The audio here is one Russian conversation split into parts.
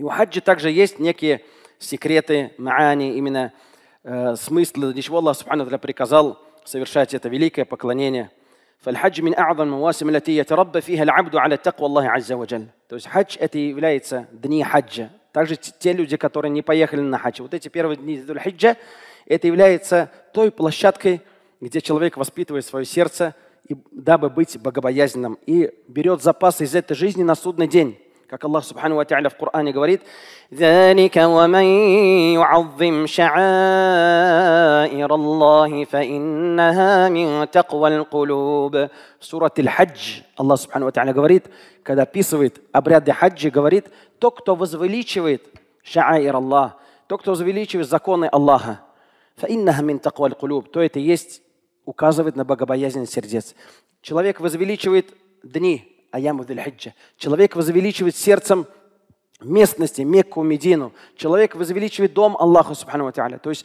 И у хаджи также есть некие секреты, маани, именно э, смысл, для чего Аллах Субхану приказал совершать это великое поклонение. То есть хадж это является дни хаджа. Также те люди, которые не поехали на хадж. Вот эти первые дни хаджа, это является той площадкой, где человек воспитывает свое сердце, и, дабы быть богобоязненным, и берет запасы из этой жизни на судный день. Kako Allah subhanahu wa ta'ala v Kur'anu govorit ذَلِكَ وَمَنْ يُعَظِّمْ شَعَائِرَ اللَّهِ فَإِنَّهَا مِنْ تَقْوَى الْقُلُوبِ В сурате Аль-Хадж Allah subhanahu wa ta'ala говорит, когда описывает обряды хаджи, говорит, то, кто возвеличивает ша'аир Аллах, то, кто возвеличивает законы Аллаха, فَإِنَّهَا مِنْ تَقْوَى الْقُلُوبِ То это есть указывает на богобоязненность сердец. Человек возвеличивает дни аяму Дельхиджа. Человек возвеличивает сердцем местности, Мекку, Медину. Человек возвеличивает дом Аллаха Субхану Тааля. То есть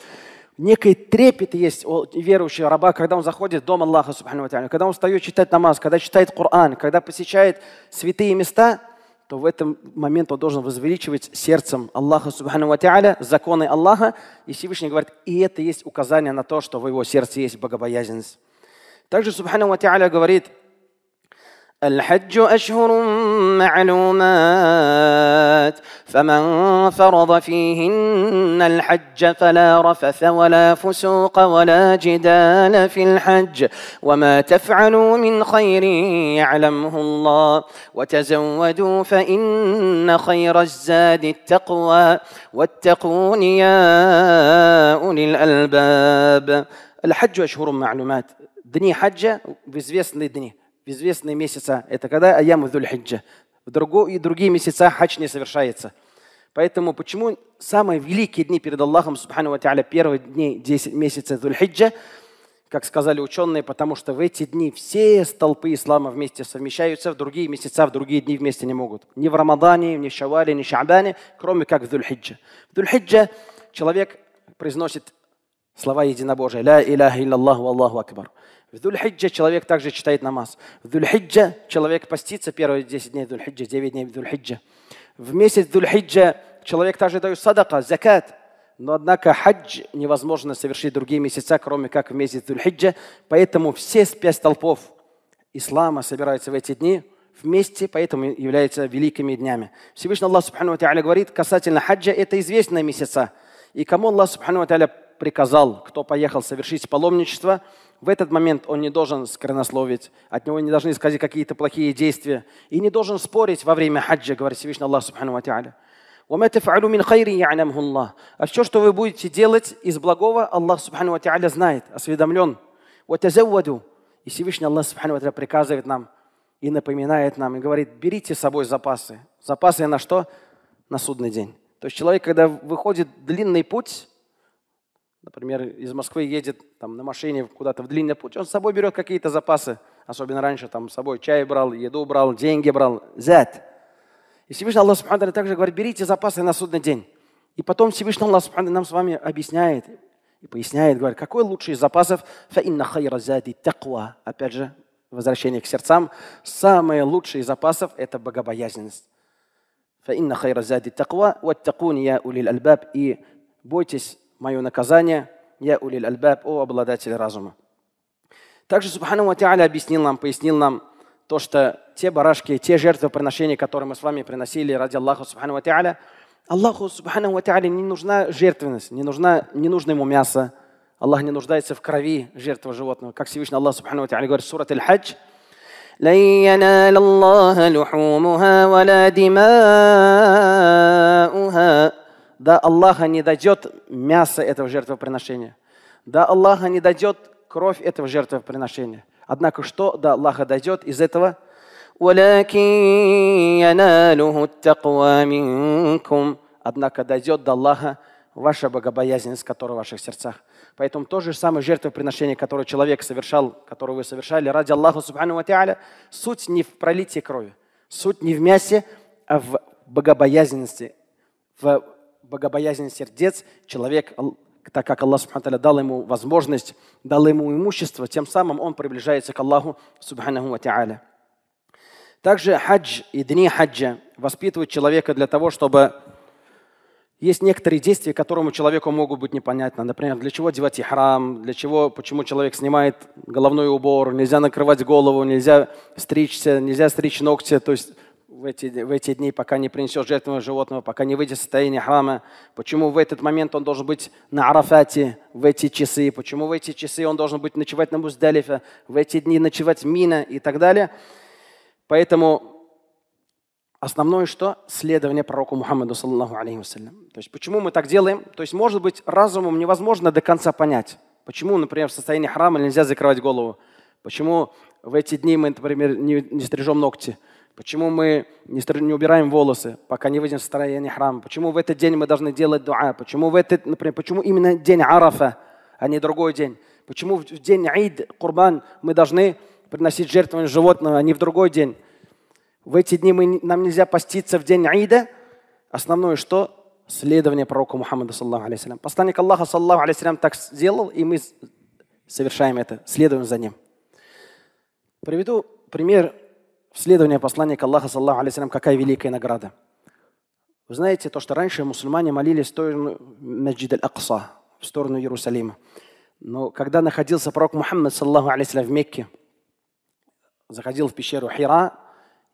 некий трепет есть у верующего раба, когда он заходит в дом Аллаха Субхану Тааля, когда он встает читать намаз, когда читает Коран, когда посещает святые места, то в этом момент он должен возвеличивать сердцем Аллаха Субхану Тааля, законы Аллаха. И Всевышний говорит, и это есть указание на то, что в его сердце есть богобоязненность. Также Субхану Тааля говорит – الحج أشهر معلومات فمن فرض فيهن الحج فلا رفث ولا فسوق ولا جدال في الحج وما تفعلوا من خير يعلمه الله وتزودوا فإن خير الزاد التقوى واتقون يا أولي الألباب الحج أشهر معلومات دنيا حجة في известные в известные месяца. Это когда аяму Дульхиджа. В друго, и другие месяца хач не совершается. Поэтому почему самые великие дни перед Аллахом, субхану ва та'аля, первые дни 10 месяца Дульхиджа, как сказали ученые, потому что в эти дни все столпы ислама вместе совмещаются, в другие месяца, в другие дни вместе не могут. Ни в Рамадане, ни в Шавале, ни в Шабане, кроме как в Дульхиджа. В Дульхиджа человек произносит Слова единобожия. Ля иляха иллаллах валлаху акбар. В Дульхиджа человек также читает намаз. В Дульхиджа человек постится первые 10 дней Дульхиджа, 9 дней Дульхиджа. В месяц Дульхиджа человек также дает садака, закат. Но однако хадж невозможно совершить другие месяца, кроме как в месяц Дульхиджа. Поэтому все пять толпов ислама собираются в эти дни вместе, поэтому являются великими днями. Всевышний Аллах Субхану Тааля говорит касательно хаджа, это известные месяца. И кому Аллах Субхану Тааля приказал, кто поехал совершить паломничество, в этот момент он не должен скорнословить, от него не должны исходить какие-то плохие действия и не должен спорить во время хаджа, говорит Всевышний Аллах Субхану Ва а все, что вы будете делать из благого, Аллах Субхану Ва знает, осведомлен. И Всевышний Аллах Субхану Ва приказывает нам и напоминает нам, и говорит, берите с собой запасы. Запасы на что? На судный день. То есть человек, когда выходит длинный путь, например, из Москвы едет там, на машине куда-то в длинный путь, он с собой берет какие-то запасы, особенно раньше там с собой чай брал, еду брал, деньги брал, зять. И Всевышний Аллах Субхану также говорит, берите запасы на судный день. И потом Всевышний Аллах Субхану нам с вами объясняет и поясняет, говорит, какой лучший из запасов? Фаинна хайра зяди таква. Опять же, возвращение к сердцам. Самые лучшие из запасов – это богобоязненность. Фаинна хайра зяди таква, ваттакун я улил альбаб. И бойтесь мое наказание, я улил альбаб, о обладатель разума. Также Субхану Тиаля объяснил нам, пояснил нам то, что те барашки, те жертвоприношения, которые мы с вами приносили ради Аллаха Субхану Тиаля, Аллаху Субхану Тиаля не нужна жертвенность, не, нужна, не нужно ему мясо, Аллах не нуждается в крови жертвы животного. Как Всевышний Аллах Субхану Тиаля говорит в Сурат Аль-Хадж, لن ينال الله لحومها ولا دماؤها до Аллаха не дойдет мясо этого жертвоприношения, до Аллаха не дойдет кровь этого жертвоприношения. Однако что до Аллаха дойдет из этого? Однако дойдет до Аллаха ваша богобоязненность, которая в ваших сердцах. Поэтому то же самое жертвоприношение, которое человек совершал, которое вы совершали ради Аллаха Субхану Ва суть не в пролитии крови, суть не в мясе, а в богобоязненности, в богобоязнь сердец, человек, так как Аллах Субхану дал ему возможность, дал ему имущество, тем самым он приближается к Аллаху Субхану Ва Та'аля. Также хадж и дни хаджа воспитывают человека для того, чтобы есть некоторые действия, которому человеку могут быть непонятны. Например, для чего девать ихрам, для чего, почему человек снимает головной убор, нельзя накрывать голову, нельзя стричься, нельзя стричь ногти. То есть в эти, в эти дни, пока не принесет жертвенного животного, пока не выйдет из состояния храма? Почему в этот момент он должен быть на Арафате в эти часы? Почему в эти часы он должен быть ночевать на Муздалифе, в эти дни ночевать Мина и так далее? Поэтому основное что? Следование пророку Мухаммаду, саллаху алейхи вассалям. То есть почему мы так делаем? То есть, может быть, разумом невозможно до конца понять, почему, например, в состоянии храма нельзя закрывать голову, почему в эти дни мы, например, не, не стрижем ногти – Почему мы не убираем волосы, пока не выйдем в строение храма? Почему в этот день мы должны делать дуа? Почему, в этот, например, почему именно день Арафа, а не другой день? Почему в день Аид, Курбан, мы должны приносить жертвование животного, а не в другой день? В эти дни мы, нам нельзя поститься в день Аида. Основное что? Следование Пророку Мухаммаду саллаху алейсалям. Посланник Аллаха, саллаху алейсалям, так сделал, и мы совершаем это, следуем за ним. Приведу пример следование посланника Аллаха, саллаху алейсалям, какая великая награда. Вы знаете, то, что раньше мусульмане молились в сторону Маджид аль-Акса, в сторону Иерусалима. Но когда находился пророк Мухаммад, саллаху алейсалям, в Мекке, заходил в пещеру Хира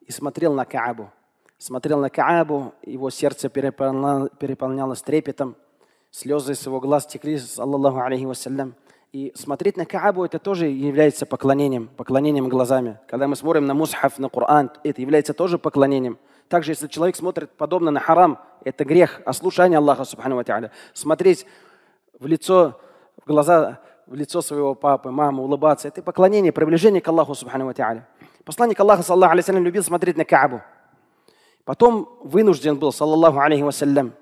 и смотрел на Каабу. Смотрел на Каабу, его сердце переполнялось трепетом, слезы из его глаз текли, саллаху алейхи вассалям. И смотреть на Каабу это тоже является поклонением, поклонением глазами. Когда мы смотрим на мусхаф, на Коран, это является тоже поклонением. Также, если человек смотрит подобно на харам, это грех, ослушание а Аллаха, субхану ва Смотреть в лицо, в глаза, в лицо своего папы, мамы, улыбаться, это поклонение, приближение к Аллаху, субхану ва Посланник Аллаха, саллаху алейхи любил смотреть на Каабу. Потом вынужден был, саллаху алейхи вассалям,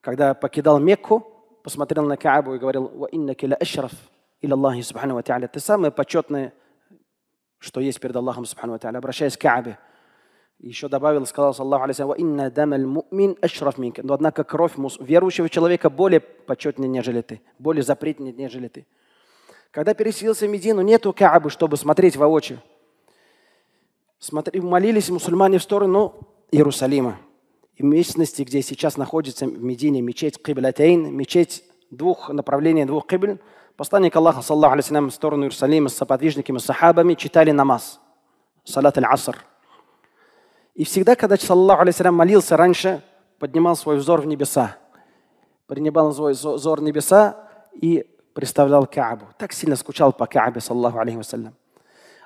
когда покидал Мекку, посмотрел на Каабу и говорил, «Ва иннаки ла ашраф Аллахи субхану ва та'аля». Ты самое почетное, что есть перед Аллахом субхану ва та'аля, обращаясь к Каабе. Еще добавил, сказал Аллаху алейхи «Ва инна дамаль му'мин ашраф минка». Но однако кровь верующего человека более почетнее, нежели ты, более запретнее, нежели ты. Когда переселился в Медину, нету Каабы, чтобы смотреть воочию. Смотри, молились мусульмане в сторону Иерусалима и местности, где сейчас находится в Медине мечеть Киблятейн, мечеть двух направлений, двух Кибль, посланник Аллаха, саллаху алейсалям, в сторону Иерусалима с соподвижниками, с сахабами читали намаз, салат аль-аср. И всегда, когда саллаху алейсалям молился раньше, поднимал свой взор в небеса, принимал свой взор в небеса и представлял Каабу. Так сильно скучал по Каабе, саллаху алейхи вассалям.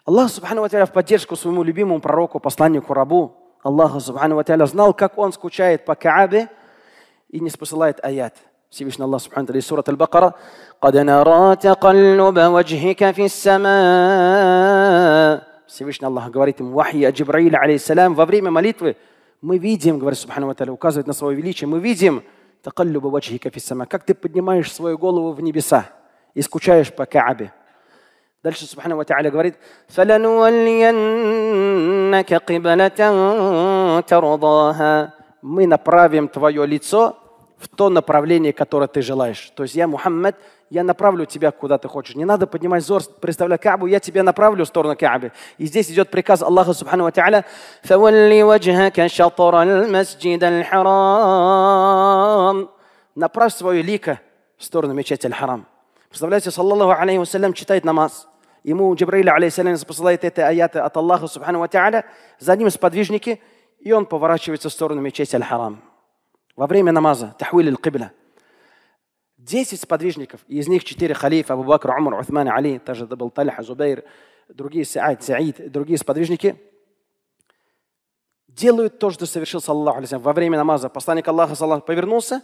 Аллах, субхану в поддержку своему любимому пророку, посланнику, рабу, Аллаха Субхану Ва знал, как он скучает по Каабе и не посылает аят. Всевышний Аллах Субхану Ва Сурат Аль-Бакара. قَدْ نَرَى تَقَلُّبَ وَجْهِكَ فِي السَّمَاءِ Всевышний Аллах говорит им, вахи Аджибраиля, алейсалям, во время молитвы мы видим, говорит Субхану Ва указывает на свое величие, мы видим такаллюба ваджхика фиссама, как ты поднимаешь свою голову в небеса и скучаешь по Каабе. Дальше Субхану Ва говорит, мы направим твое лицо в то направление, которое ты желаешь. То есть я, Мухаммад, я направлю тебя, куда ты хочешь. Не надо поднимать зор, представлять Каабу, я тебя направлю в сторону Каабы. И здесь идет приказ Аллаха Субхану Ва Та'аля Направь свое лико в сторону мечети Аль-Харам. Представляете, саллаллаху алейхи вассалям читает намаз – ему Джабраиль, алейхиссалям, посылает эти аяты от Аллаха, субхану ва за ним сподвижники, и он поворачивается в сторону мечети Аль-Харам. Во время намаза, тахвиль аль-кибля. Десять сподвижников, из них четыре халифа, Абу Бакр, Умар, Уthman, Али, также это был Талиха, Зубейр, другие Саид, Саид, другие сподвижники, делают то, что совершил Саллаху алейхи во время намаза. Посланник Аллаха саллаху, повернулся,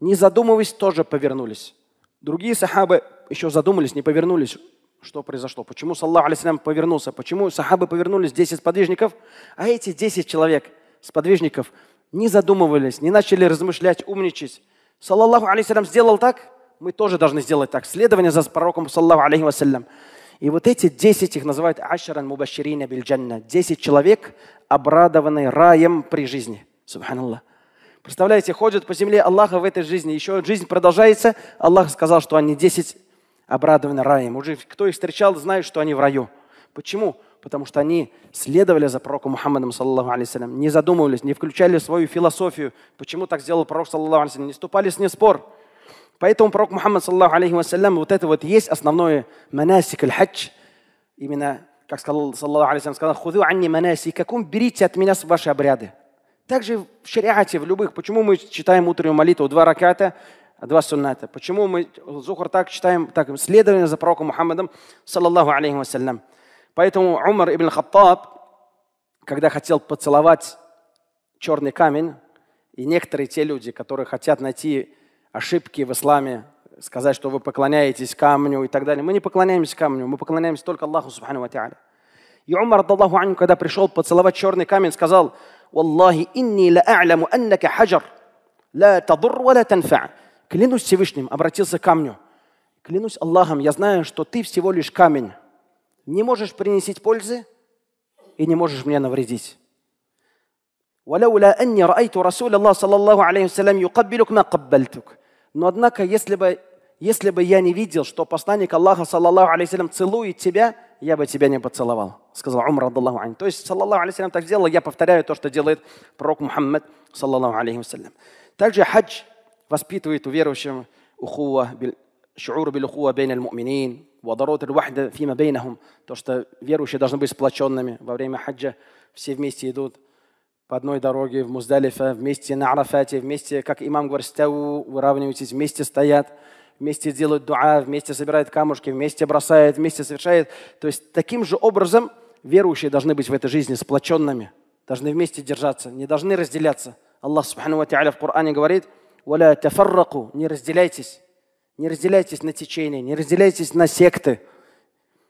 не задумываясь, тоже повернулись. Другие сахабы еще задумались, не повернулись что произошло, почему Саллаху Алейхиссалям повернулся, почему сахабы повернулись 10 сподвижников, а эти 10 человек, сподвижников, не задумывались, не начали размышлять, умничать. Саллаху Алейхиссалям сделал так, мы тоже должны сделать так. Следование за пророком, саллаху Алейхиссалям. И вот эти 10 их называют Ашаран Мубаширина Бильджанна. 10 человек, обрадованные раем при жизни. Субханаллах. Представляете, ходят по земле Аллаха в этой жизни. Еще жизнь продолжается. Аллах сказал, что они 10 обрадованы раем. Уже кто их встречал, знает, что они в раю. Почему? Потому что они следовали за пророком Мухаммадом, саллаху алейсалям, не задумывались, не включали свою философию. Почему так сделал пророк, саллаху алейсалям, не вступали с ним спор. Поэтому пророк Мухаммад, саллаху алейхи вот это вот есть основное манасик аль именно, как сказал, саллаху алейсалям, сказал, худу анни он берите от меня ваши обряды. Также в шариате, в любых. Почему мы читаем утреннюю молитву два раката, два сунната. Почему мы Зухр так читаем, так, следование за пророком Мухаммадом, саллаллаху алейхи вассалям. Поэтому Умар ибн Хаттаб, когда хотел поцеловать черный камень, и некоторые те люди, которые хотят найти ошибки в исламе, сказать, что вы поклоняетесь камню и так далее. Мы не поклоняемся камню, мы поклоняемся только Аллаху Субхану Ва И Умар, Аллаху Аню, когда пришел поцеловать черный камень, сказал, «Валлахи инни ла а'ламу аннака хаджар, ла тадур ва ла танфа'» клянусь Всевышним, обратился к камню. Клянусь Аллахом, я знаю, что ты всего лишь камень. Не можешь принести пользы и не можешь мне навредить. Но однако, если бы, если бы я не видел, что посланник Аллаха, саллаллаху алейхи целует тебя, я бы тебя не поцеловал, сказал Умар, радаллаху То есть, саллаллаху алейхи так сделал, я повторяю то, что делает пророк Мухаммад, саллаллаху алейхи Также хадж воспитывает у верующих ухуа, шууру билухуа бейн аль-муминин, вадарот аль-вахда фима бейнахум, то, что верующие должны быть сплоченными. Во время хаджа все вместе идут по одной дороге в Муздалифа, вместе на Арафате, вместе, как имам говорит, стау, выравниваетесь, вместе стоят, вместе делают дуа, вместе собирают камушки, вместе бросают, вместе совершают. То есть таким же образом верующие должны быть в этой жизни сплоченными, должны вместе держаться, не должны разделяться. Аллах Субхану Ва в Коране говорит – «Валя тафарраку» – не разделяйтесь. Не разделяйтесь на течение, не разделяйтесь на секты.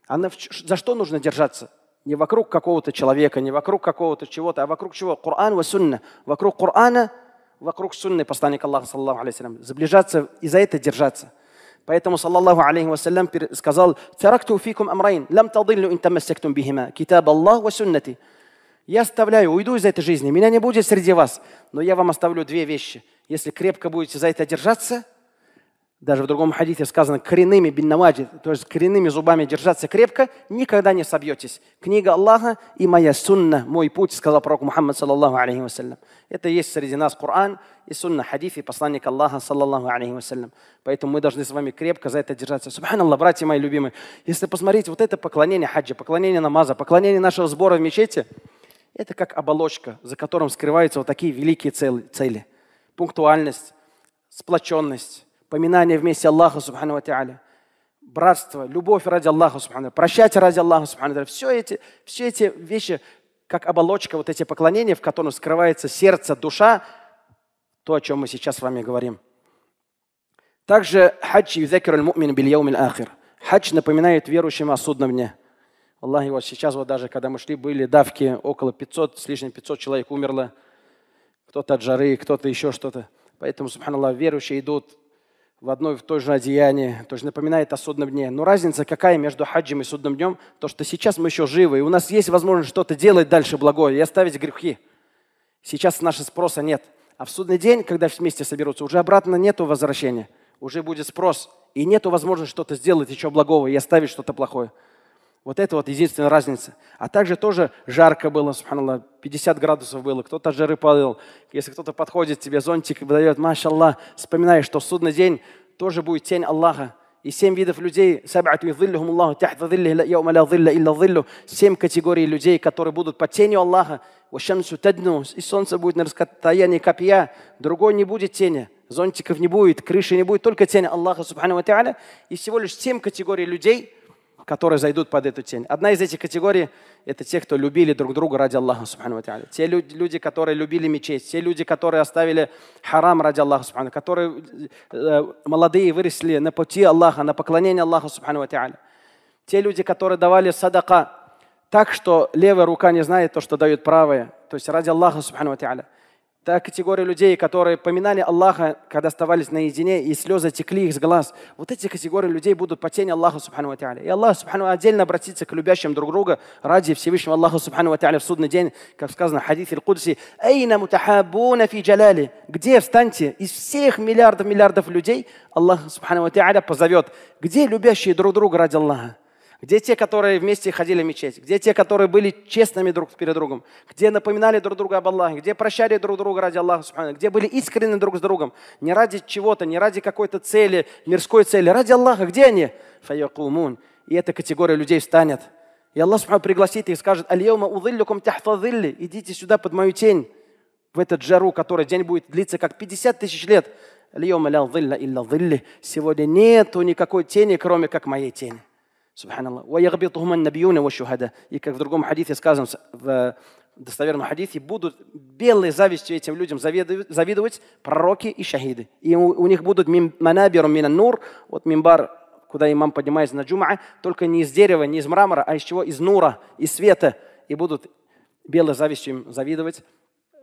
А на, за что нужно держаться? Не вокруг какого-то человека, не вокруг какого-то чего-то, а вокруг чего? Коран ва сунна. Вокруг Корана, вокруг сунны посланник Аллаха, саллаху алейхи Заближаться и за это держаться. Поэтому, саллаллаху алейхи вассалям, сказал, «Таракту фикум амрайн, лам тадиллю ин тамассактум бихима, китаб Аллах ва суннати». Я оставляю, уйду из этой жизни, меня не будет среди вас, но я вам оставлю две вещи – если крепко будете за это держаться, даже в другом хадите сказано коренными биннаваджи, то есть коренными зубами держаться крепко, никогда не собьетесь. Книга Аллаха и моя сунна, мой путь, сказал пророк Мухаммад, саллаллаху алейхи вассалям. Это есть среди нас Коран и сунна хадиф и посланник Аллаха, саллаллаху алейхи вассалям. Поэтому мы должны с вами крепко за это держаться. Субханаллах, братья мои любимые, если посмотреть, вот это поклонение хаджа, поклонение намаза, поклонение нашего сбора в мечети, это как оболочка, за которым скрываются вот такие великие цели пунктуальность, сплоченность, поминание вместе Аллаха, субхану ва братство, любовь ради Аллаха, субхану прощать ради Аллаха, субхану все эти, все эти вещи, как оболочка, вот эти поклонения, в котором скрывается сердце, душа, то, о чем мы сейчас с вами говорим. Также хадж юзакир аль-му'мин биль ахир. Хадж напоминает верующим о судном дне. Аллах, вот сейчас вот даже, когда мы шли, были давки, около 500, с лишним 500 человек умерло – кто-то от жары, кто-то еще что-то. Поэтому, субханаллах, верующие идут в одной в той же одеянии, то есть напоминает о судном дне. Но разница какая между хаджем и судным днем? То, что сейчас мы еще живы, и у нас есть возможность что-то делать дальше благое и оставить грехи. Сейчас нашего спроса нет. А в судный день, когда все вместе соберутся, уже обратно нету возвращения. Уже будет спрос. И нету возможности что-то сделать еще благого и оставить что-то плохое. Вот это вот единственная разница. А также тоже жарко было, субханаллах, 50 градусов было, кто-то от жары падал. Если кто-то подходит тебе, зонтик выдает, машаллах, вспоминай, что судный день тоже будет тень Аллаха. И семь видов людей, семь категорий людей, которые будут под тенью Аллаха, и солнце будет на расстоянии копья, другой не будет тени, зонтиков не будет, крыши не будет, только тень Аллаха, субхану ва и всего лишь семь категорий людей – которые зайдут под эту тень. Одна из этих категорий – это те, кто любили друг друга ради Аллаха, субхану те люди, которые любили мечеть, те люди, которые оставили харам ради Аллаха, субхану, которые э, молодые выросли на пути Аллаха, на поклонение Аллаха субхану те люди, которые давали садака так, что левая рука не знает то, что дают правая, то есть ради Аллаха, субхану Та категория людей, которые поминали Аллаха, когда оставались наедине, и слезы текли их с глаз. Вот эти категории людей будут по тени Аллаха Субхану Ва И Аллах Субхану отдельно обратится к любящим друг друга ради Всевышнего Аллаха Субхану Ва в судный день, как сказано в хадисе Аль-Кудси, «Айна мутахабуна фи джалали». Где, встаньте, из всех миллиардов миллиардов людей Аллах Субхану Ва позовет. Где любящие друг друга ради Аллаха? Где те, которые вместе ходили в мечеть? Где те, которые были честными друг перед другом? Где напоминали друг друга об Аллахе? Где прощали друг друга ради Аллаха? Где были искренны друг с другом? Не ради чего-то, не ради какой-то цели, мирской цели. Ради Аллаха. Где они? Фаякумун. И эта категория людей встанет. И Аллах Субхану пригласит их и скажет, «Альяума узиллюкум тяхта зилли». Идите сюда под мою тень, в этот жару, который день будет длиться как 50 тысяч лет. «Альяума ля зилля илля Сегодня нету никакой тени, кроме как моей тени. Субханаллах. набиюна ва шухада. И как в другом хадисе сказано, в достоверном хадисе, будут белой завистью этим людям завидовать пророки и шахиды. И у, них будут манабиру мина нур, вот мимбар, куда имам поднимается на джума, только не из дерева, не из мрамора, а из чего? Из нура, из света. И будут белой завистью им завидовать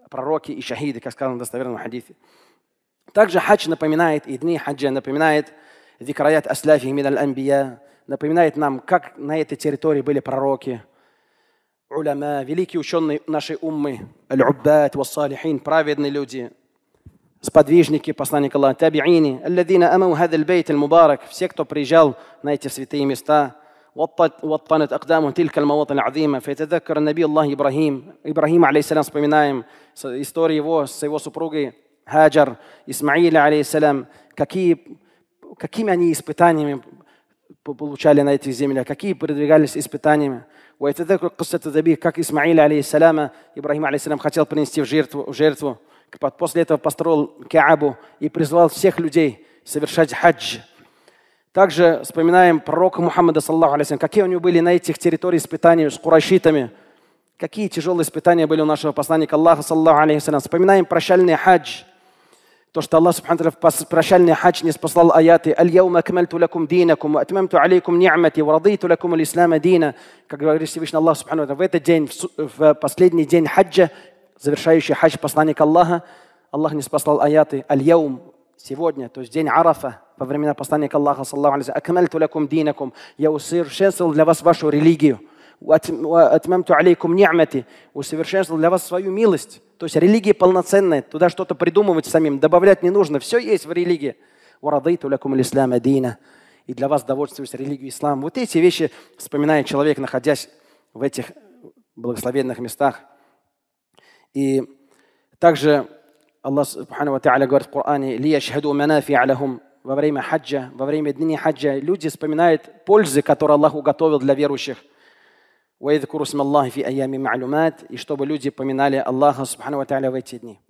пророки и шахиды, как сказано в достоверном хадисе. Также хадж напоминает, и дни хаджа напоминает, ذكريات أسلافهم من الأنبياء напоминает нам, как на этой территории были пророки, уляма, великие ученые нашей уммы, аль-уббат, вассалихин, праведные люди, сподвижники посланник Аллаха, табиини, алладина амау хадал бейт мубарак, все, кто приезжал на эти святые места, وطنت أقدامهم تلك المواطن العظيمة فيتذكر النبي الله إبراهيم إبراهيم عليه السلام вспоминаем историю его с его супругой Хаджар, Исмаиля, алейхиссалям, какие, какими они испытаниями получали на этих землях, какие продвигались испытаниями. Как Исмаиля, алейхиссаляма, Ибрахим, алейхиссалам хотел принести в жертву, в жертву. После этого построил Каабу и призвал всех людей совершать хадж. Также вспоминаем пророка Мухаммада, саллаху алейхи какие у него были на этих территориях испытания с курашитами, какие тяжелые испытания были у нашего посланника Аллаха, саллаху алейхи Вспоминаем прощальный хадж – то, что Аллах Субхану в прощальный хадж не спасал аяты «Аль-яума кмальту лакум динакум, атмамту алейкум ни'мати, варадиту лакум аль-ислама дина». Как говорит Всевышний Аллах Субхану в этот день, в последний день хаджа, завершающий хадж посланник Аллаха, Аллах не спасал аяты «Аль-яум» сегодня, то есть день Арафа, во времена посланника Аллаха, саллаху алейхи «Акмальту лакум динакум, я усовершенствовал для вас вашу религию». «Атмамту алейкум ни'мати» усовершенствовал для вас свою милость. То есть религия полноценная, туда что-то придумывать самим, добавлять не нужно. Все есть в религии. «Урадайту лякум ислам адина» и для вас довольствуюсь религией ислам. Вот эти вещи вспоминает человек, находясь в этих благословенных местах. И также Аллах Субхану говорит в Коране, Ли «Лияшхаду манафи'а лахум» во время хаджа, во время дни хаджа, люди вспоминают пользы, которые Аллах уготовил для верующих – ويذكروا اسم الله في أيام معلومات يشتوب люди поминали الله سبحانه وتعالى в